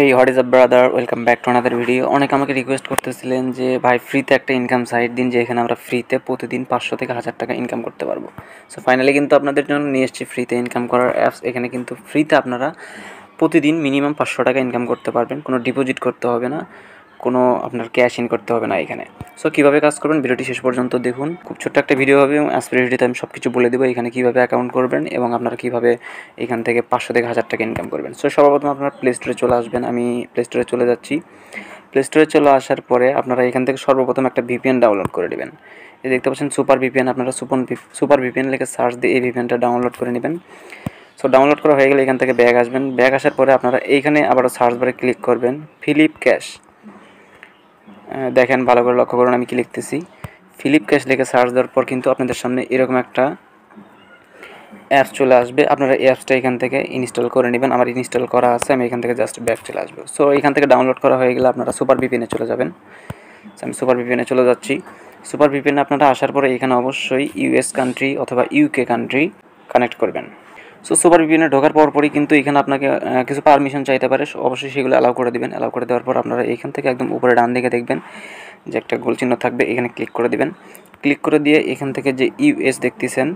এই what is up brother welcome back to another video অনেক আমাকে রিকোয়েস্ট করতেছিলেন যে ভাই ফ্রিতে একটা ইনকাম সাইট দিন যে এখানে আমরা ফ্রিতে প্রতিদিন পাঁচশো থেকে হাজার টাকা ইনকাম করতে পারবো সো ফাইনালি কিন্তু আপনাদের জন্য নিয়ে এসেছি ফ্রিতে ইনকাম করার অ্যাপস এখানে কিন্তু ফ্রিতে আপনারা প্রতিদিন মিনিমাম পাঁচশো টাকা ইনকাম করতে পারবেন কোনো ডিপোজিট করতে হবে না কোনো আপনার ক্যাশ ইন করতে হবে না এখানে সো কীভাবে কাজ করবেন ভিডিওটি শেষ পর্যন্ত দেখুন খুব ছোট্ট একটা ভিডিও হবে এবং অ্যাসপিরিটিতে আমি সব কিছু বলে দেবো এখানে কীভাবে অ্যাকাউন্ট করবেন এবং আপনারা কীভাবে এখান থেকে পাঁচশো থেকে হাজার টাকা ইনকাম করবেন সো সর্বপ্রথম আপনার প্লে স্টোরে চলে আসবেন আমি প্লে স্টোরে চলে যাচ্ছি প্লে স্টোরে চলে আসার পরে আপনারা এখান থেকে সর্বপ্রথম একটা ভিপিএন ডাউনলোড করে নেবেন এই দেখতে পাচ্ছেন সুপার ভিপিএন আপনারা সুপন সুপার ভিপিএন লিখে সার্চ দিয়ে এই ভিপিএনটা ডাউনলোড করে নেবেন সো ডাউনলোড করা হয়ে গেলে এখান থেকে ব্যাগ আসবেন ব্যাগ আসার পরে আপনারা এইখানে আবারও সার্চ বারে ক্লিক করবেন ফিলিপ ক্যাশ দেখেন ভালো করে লক্ষ্য করুন আমি কি লিখতেছি ফিলিপ ক্যাশ লিখে সার্চ দেওয়ার পর কিন্তু আপনাদের সামনে এরকম একটা অ্যাপস চলে আসবে আপনারা অ্যাপসটা এখান থেকে ইনস্টল করে নেবেন আমার ইনস্টল করা আছে আমি এখান থেকে জাস্ট ব্যাক চলে আসবো সো এখান থেকে ডাউনলোড করা হয়ে গেলে আপনারা সুপার বিপিনে চলে যাবেন আমি সুপার বিপিনে চলে যাচ্ছি সুপার বিপিনে আপনারা আসার পরে এখানে অবশ্যই ইউএস কান্ট্রি অথবা ইউকে কান্ট্রি কানেক্ট করবেন সো সুপার ভিপিএনে ঢোকার পর পরই কিন্তু এখানে আপনাকে কিছু পারমিশন চাইতে পারে অবশ্যই সেগুলো অ্যালাউ করে দেবেন অ্যালাউ করে দেওয়ার পর আপনারা এখান থেকে একদম উপরে ডান দিকে দেখবেন যে একটা গোল চিহ্ন থাকবে এখানে ক্লিক করে দেবেন ক্লিক করে দিয়ে এখান থেকে যে ইউএস দেখতেছেন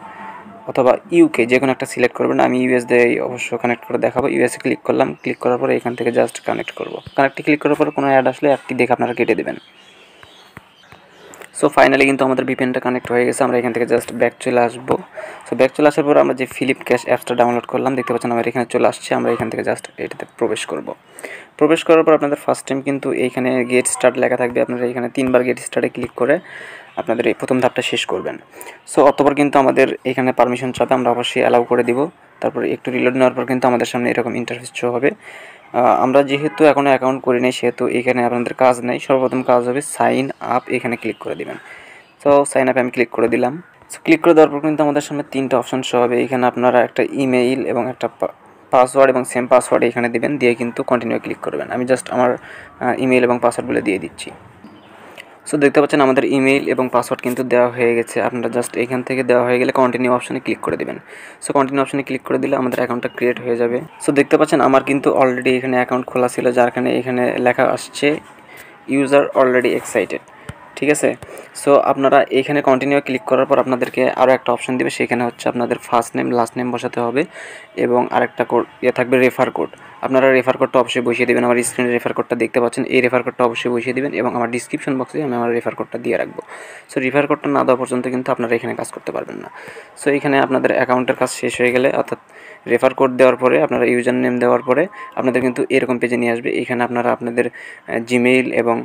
অথবা ইউকে যে কোনো একটা সিলেক্ট করবেন আমি ইউএস দিয়ে অবশ্য কানেক্ট করে দেখাবো ইউএসে ক্লিক করলাম ক্লিক করার পরে এখান থেকে জাস্ট কানেক্ট করব কানেক্টে ক্লিক করার পর কোনো অ্যাড আসলে অ্যাডটি দেখে আপনারা কেটে দেবেন সো ফাইনালি কিন্তু আমাদের ভিপিএনটা কানেক্ট হয়ে গেছে আমরা এখান থেকে জাস্ট ব্যাক চলে আসবো সো ব্যাক চলে আসার পর আমরা যে ফিলিপ ক্যাশ অ্যাপসটা ডাউনলোড করলাম দেখতে পাচ্ছেন আমার এখানে চলে আসছে আমরা এখান থেকে জাস্ট এটাতে প্রবেশ করব প্রবেশ করার পর আপনাদের ফার্স্ট টাইম কিন্তু এইখানে গেট স্টার্ট লেখা থাকবে আপনারা এখানে তিনবার গেট স্টার্টে ক্লিক করে আপনাদের এই প্রথম ধাপটা শেষ করবেন সো অতপর কিন্তু আমাদের এখানে পারমিশন চাপে আমরা অবশ্যই অ্যালাউ করে দিব তারপর একটু রিলোড নেওয়ার পর কিন্তু আমাদের সামনে এরকম ইন্টারফেস শো হবে আমরা যেহেতু এখনও অ্যাকাউন্ট করি নাই সেহেতু এখানে আপনাদের কাজ নেই সর্বপ্রথম কাজ হবে সাইন আপ এখানে ক্লিক করে দেবেন সো সাইন আপে আমি ক্লিক করে দিলাম সো ক্লিক করে দেওয়ার পর কিন্তু আমাদের সামনে তিনটা অপশন শো হবে এখানে আপনারা একটা ইমেইল এবং একটা পাসওয়ার্ড এবং সেম পাসওয়ার্ড এখানে দেবেন দিয়ে কিন্তু কন্টিনিউ ক্লিক করবেন আমি জাস্ট আমার ইমেল এবং পাসওয়ার্ড বলে দিয়ে দিচ্ছি সো দেখতে পাচ্ছেন আমাদের ইমেইল এবং পাসওয়ার্ড কিন্তু দেওয়া হয়ে গেছে আপনারা জাস্ট এখান থেকে দেওয়া হয়ে গেলে কন্টিনিউ অপশানে ক্লিক করে দেবেন সো কন্টিনিউ অপশানে ক্লিক করে দিলে আমাদের অ্যাকাউন্টটা ক্রিয়েট হয়ে যাবে সো দেখতে পাচ্ছেন আমার কিন্তু অলরেডি এখানে অ্যাকাউন্ট খোলা ছিল যার কারণে এখানে লেখা আসছে ইউজার অলরেডি এক্সাইটেড ঠিক আছে সো আপনারা এখানে কন্টিনিউ ক্লিক করার পর আপনাদেরকে আরও একটা অপশান দেবে সেখানে হচ্ছে আপনাদের ফার্স্ট নেম লাস্ট নেম বসাতে হবে এবং আরেকটা কোড ইয়ে থাকবে রেফার কোড আপনারা রেফার কোডটা অবশ্যই বসিয়ে দেবেন আমার স্ক্রিনে রেফার কোডটা দেখতে পাচ্ছেন এই রেফার কোডটা অবশ্যই বসিয়ে দেবেন এবং আমার ডিসক্রিপশন বক্সে আমি আমার রেফার কোডটা দিয়ে রাখবো সো রেফার কোডটা না দেওয়া পর্যন্ত কিন্তু আপনারা এখানে কাজ করতে পারবেন না সো এখানে আপনাদের অ্যাকাউন্টের কাজ শেষ হয়ে গেলে অর্থাৎ রেফার কোড দেওয়ার পরে আপনারা ইউজার নেম দেওয়ার পরে আপনাদের কিন্তু এরকম পেজে নিয়ে আসবে এখানে আপনারা আপনাদের জিমেইল এবং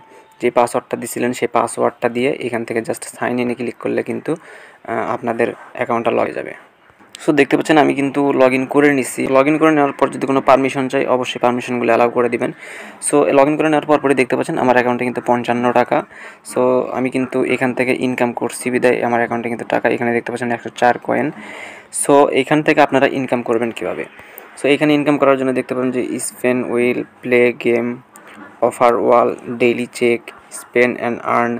যে পাসওয়ার্ডটা দিয়েছিলেন সেই পাসওয়ার্ডটা দিয়ে এখান থেকে জাস্ট সাইন ইনে ক্লিক করলে কিন্তু আপনাদের অ্যাকাউন্টটা লগে যাবে সো দেখতে পাচ্ছেন আমি কিন্তু লগ ইন করে নিছি লগ ইন করে নেওয়ার পর যদি কোনো পারমিশন চাই অবশ্যই পারমিশনগুলো অ্যালাউ করে দিবেন সো লগ ইন করে নেওয়ার পর পরে দেখতে পাচ্ছেন আমার অ্যাকাউন্টে কিন্তু পঞ্চান্ন টাকা সো আমি কিন্তু এখান থেকে ইনকাম করছি বিদায় আমার অ্যাকাউন্টে কিন্তু টাকা এখানে দেখতে পাচ্ছেন একশো চার কয়েন সো এখান থেকে আপনারা ইনকাম করবেন কিভাবে সো এখানে ইনকাম করার জন্য দেখতে পাবেন যে spin will play game offer wall daily check spin and earn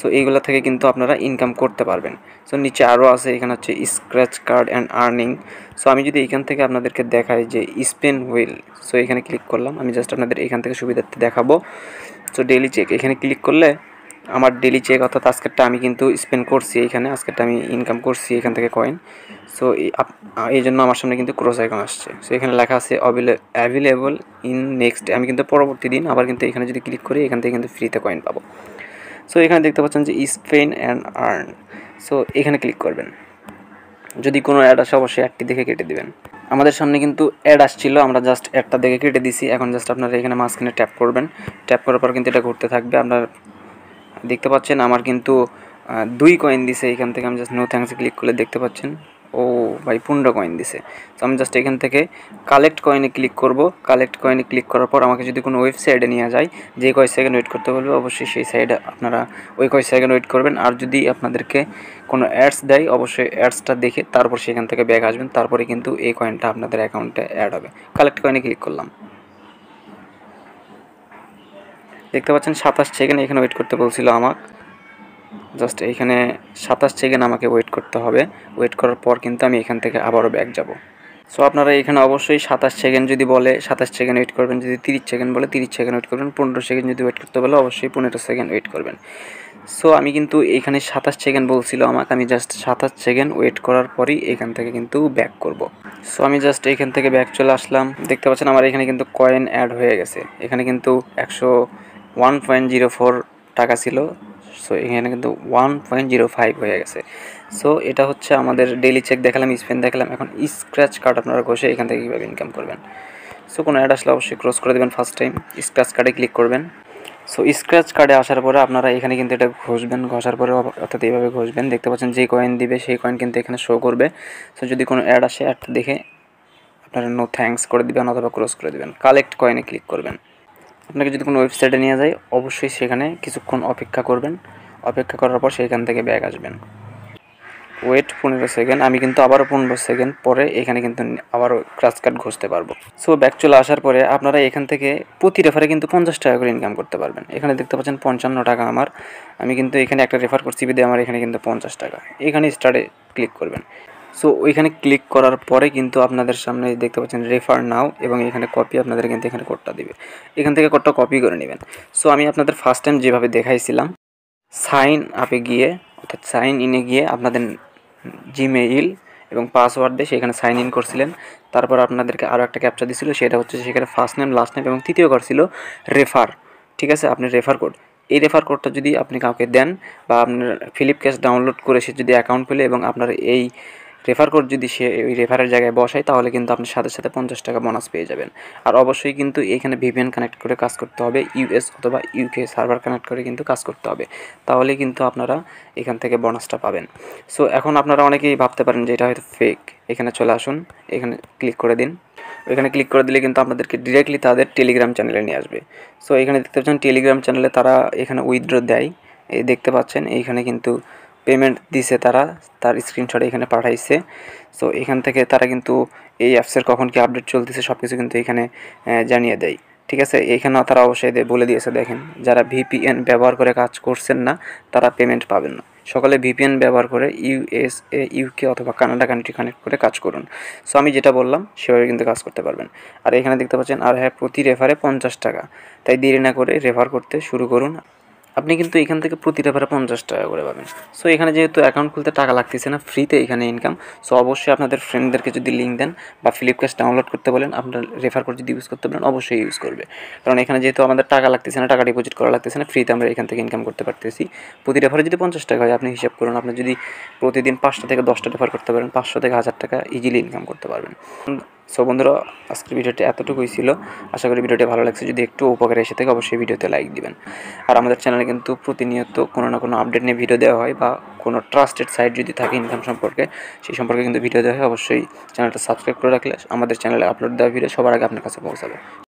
so এইগুলো থেকে কিন্তু আপনারা ইনকাম করতে পারবেন সো নিচে আরও আছে এখানে হচ্ছে scratch card and earning so আমি যদি এখান থেকে আপনাদেরকে দেখাই যে স্পেন হুইল সো এখানে ক্লিক করলাম আমি জাস্ট আপনাদের এখান থেকে সুবিধার্থে দেখাবো সো ডেলি চেক এখানে ক্লিক করলে আমার ডেলি চেক অর্থাৎ আজকেরটা আমি কিন্তু স্পেন্ড করছি এখানে আজকেরটা আমি ইনকাম করছি এখান থেকে কয়েন সো এই জন্য আমার সামনে কিন্তু ক্রস আইকন আসছে সো এখানে লেখা আছে অ্যাভেলেবল ইন নেক্সট আমি কিন্তু পরবর্তী দিন আবার কিন্তু এখানে যদি ক্লিক করি এখান থেকে কিন্তু ফ্রিতে কয়েন পাবো সো এখানে দেখতে পাচ্ছেন যে স্পেন অ্যান্ড আর্ন সো এখানে ক্লিক করবেন যদি কোনো অ্যাড আসে অবশ্যই অ্যাডটি দেখে কেটে দেবেন আমাদের সামনে কিন্তু অ্যাড আসছিল আমরা জাস্ট অ্যাডটা দেখে কেটে দিছি এখন জাস্ট আপনারা এখানে মাঝখানে ট্যাপ করবেন ট্যাপ করার পর কিন্তু এটা ঘুরতে থাকবে আপনার দেখতে পাচ্ছেন আমার কিন্তু দুই কয়েন দিছে এখান থেকে আমি জাস্ট নো থ্যাংকস ক্লিক করলে দেখতে পাচ্ছেন ও ভাই পনেরো কয়েন দিছে তো আমি জাস্ট এখান থেকে কালেক্ট কয়েনে ক্লিক করব কালেক্ট কয়েনে ক্লিক করার পর আমাকে যদি কোনো ওয়েবসাইটে নিয়ে যায় যে কয় সেকেন্ড ওয়েট করতে বলবে অবশ্যই সেই সাইডে আপনারা ওই কয় সেকেন্ড ওয়েট করবেন আর যদি আপনাদেরকে কোনো অ্যাডস দেয় অবশ্যই অ্যাডসটা দেখে তারপর সেখান থেকে ব্যাগ আসবেন তারপরে কিন্তু এই কয়েনটা আপনাদের অ্যাকাউন্টে অ্যাড হবে কালেক্ট কয়েনে ক্লিক করলাম দেখতে পাচ্ছেন সাতাশ সেকেন্ড এখানে ওয়েট করতে বলছিল আমাকে জাস্ট এইখানে সাতাশ সেকেন্ড আমাকে ওয়েট করতে হবে ওয়েট করার পর কিন্তু আমি এখান থেকে আবারও ব্যাক যাব সো আপনারা এখানে অবশ্যই সাতাশ সেকেন্ড যদি বলে সাতাশ সেকেন্ড ওয়েট করবেন যদি তিরিশ সেকেন্ড বলে তিরিশ সেকেন্ড ওয়েট করবেন পনেরো সেকেন্ড যদি ওয়েট করতে বলে অবশ্যই পনেরো সেকেন্ড ওয়েট করবেন সো আমি কিন্তু এখানে সাতাশ সেকেন্ড বলছিল আমাকে আমি জাস্ট সাতাশ সেকেন্ড ওয়েট করার পরই এখান থেকে কিন্তু ব্যাক করব। সো আমি জাস্ট এখান থেকে ব্যাক চলে আসলাম দেখতে পাচ্ছেন আমার এখানে কিন্তু কয়েন অ্যাড হয়ে গেছে এখানে কিন্তু একশো ওয়ান পয়েন্ট জিরো ফোর টাকা ছিল সো এখানে কিন্তু ওয়ান পয়েন্ট জিরো ফাইভ হয়ে গেছে সো এটা হচ্ছে আমাদের ডেলি চেক দেখালাম স্পেন দেখালাম এখন স্ক্র্যাচ কার্ড আপনারা ঘষে এখান থেকে কীভাবে ইনকাম করবেন সো কোনো অ্যাড আসলে অবশ্যই ক্রস করে দেবেন ফার্স্ট টাইম স্ক্র্যাচ কার্ডে ক্লিক করবেন সো স্ক্র্যাচ কার্ডে আসার পরে আপনারা এখানে কিন্তু এটা ঘষবেন ঘষার পরে অর্থাৎ এইভাবে ঘষবেন দেখতে পাচ্ছেন যে কয়েন দিবে সেই কয়েন কিন্তু এখানে শো করবে সো যদি কোনো অ্যাড আসে অ্যাডটা দেখে আপনারা নো থ্যাঙ্কস করে দেবেন অথবা ক্রস করে দেবেন কালেক্ট কয়েনে ক্লিক করবেন আপনাকে যদি কোনো ওয়েবসাইটে নিয়ে যায় অবশ্যই সেখানে কিছুক্ষণ অপেক্ষা করবেন অপেক্ষা করার পর সেখান থেকে ব্যাগ আসবেন ওয়েট পনেরো সেকেন্ড আমি কিন্তু আবারও পনেরো সেকেন্ড পরে এখানে কিন্তু আবারও ক্রাস কার্ড ঘষতে পারবো সো ব্যাগ চলে আসার পরে আপনারা এখান থেকে প্রতি রেফারে কিন্তু পঞ্চাশ টাকা করে ইনকাম করতে পারবেন এখানে দেখতে পাচ্ছেন পঞ্চান্ন টাকা আমার আমি কিন্তু এখানে একটা রেফার করছি বিদে আমার এখানে কিন্তু পঞ্চাশ টাকা এখানে স্টার্টে ক্লিক করবেন সো ওইখানে ক্লিক করার পরে কিন্তু আপনাদের সামনে দেখতে পাচ্ছেন রেফার নাও এবং এখানে কপি আপনাদের কিন্তু এখানে কোডটা দিবে এখান থেকে কোডটা কপি করে নেবেন সো আমি আপনাদের ফার্স্ট টাইম যেভাবে দেখাইছিলাম সাইন আপে গিয়ে অর্থাৎ সাইন ইনে গিয়ে আপনাদের জিমেইল এবং পাসওয়ার্ড দিয়ে সেখানে সাইন ইন করছিলেন তারপর আপনাদেরকে আরও একটা ক্যাপচার দিছিল সেটা হচ্ছে সেখানে ফার্স্ট নেম লাস্ট নেম এবং তৃতীয় ঘর ছিল রেফার ঠিক আছে আপনি রেফার কোড এই রেফার কোডটা যদি আপনি কাউকে দেন বা আপনার ফিলিপ ক্যাশ ডাউনলোড করে সে যদি অ্যাকাউন্ট খুলে এবং আপনার এই রেফার কোড যদি সে ওই রেফারের জায়গায় বসায় তাহলে কিন্তু আপনি সাথে সাথে পঞ্চাশ টাকা বোনাস পেয়ে যাবেন আর অবশ্যই কিন্তু এখানে ভিভিএন কানেক্ট করে কাজ করতে হবে ইউএস অথবা ইউকে সার্ভার কানেক্ট করে কিন্তু কাজ করতে হবে তাহলে কিন্তু আপনারা এখান থেকে বোনাসটা পাবেন সো এখন আপনারা অনেকেই ভাবতে পারেন যে এটা হয়তো ফেক এখানে চলে আসুন এখানে ক্লিক করে দিন এখানে ক্লিক করে দিলে কিন্তু আপনাদেরকে ডিরেক্টলি তাদের টেলিগ্রাম চ্যানেলে নিয়ে আসবে সো এখানে দেখতে পাচ্ছেন টেলিগ্রাম চ্যানেলে তারা এখানে উইথড্র দেয় এই দেখতে পাচ্ছেন এইখানে কিন্তু পেমেন্ট দিছে তারা তার স্ক্রিনশট এখানে পাঠাইছে সো এখান থেকে তারা কিন্তু এই অ্যাপসের কখন কি আপডেট চলতেছে সব কিছু কিন্তু এখানে জানিয়ে দেয় ঠিক আছে এখানেও তারা অবশ্যই বলে দিয়েছে দেখেন যারা ভিপিএন ব্যবহার করে কাজ করছেন না তারা পেমেন্ট পাবেন না সকালে ভিপিএন ব্যবহার করে ইউএসএ ইউকে অথবা কানাডা কান্ট্রি কানেক্ট করে কাজ করুন সো আমি যেটা বললাম সেভাবে কিন্তু কাজ করতে পারবেন আর এখানে দেখতে পাচ্ছেন আর হ্যাঁ প্রতি রেফারে পঞ্চাশ টাকা তাই দেরি না করে রেফার করতে শুরু করুন আপনি কিন্তু এখান থেকে প্রতিটা ভাড়া পঞ্চাশ টাকা করে পাবেন সো এখানে যেহেতু অ্যাকাউন্ট খুলতে টাকা লাগতেছে না ফ্রিতে এখানে ইনকাম সো অবশ্যই আপনাদের ফ্রেন্ডদেরকে যদি লিঙ্ক দেন বা ফ্লিপকার্ট ডাউনলোড করতে বলেন আপনার রেফার করে যদি ইউজ করতে বলেন অবশ্যই ইউজ করবে কারণ এখানে যেহেতু আমাদের টাকা লাগতেছে না টাকা ডিপোজিট করা লাগতেছে না ফ্রিতে আমরা এখান থেকে ইনকাম করতে পারতেছি প্রতিটা ভাড়া যদি পঞ্চাশ টাকা হয় আপনি হিসাব করুন আপনি যদি প্রতিদিন পাঁচটা থেকে দশটা রেফার করতে পারেন পাঁচশো থেকে হাজার টাকা ইজিলি ইনকাম করতে পারবেন সো বন্ধুরা আজকের ভিডিওটি এতটুকুই ছিল আশা করি ভিডিওটি ভালো লাগছে যদি একটু উপকার এসে থাকে অবশ্যই ভিডিওতে লাইক দিবেন আর আমাদের চ্যানেলে কিন্তু প্রতিনিয়ত কোনো না কোনো আপডেট নিয়ে ভিডিও দেওয়া হয় বা কোনো ট্রাস্টেড সাইট যদি থাকে ইনকাম সম্পর্কে সেই সম্পর্কে কিন্তু ভিডিও দেওয়া হয় অবশ্যই চ্যানেলটা সাবস্ক্রাইব করে রাখলে আমাদের চ্যানেলে আপলোড দেওয়া ভিডিও সবার আগে আপনার কাছে পৌঁছাবে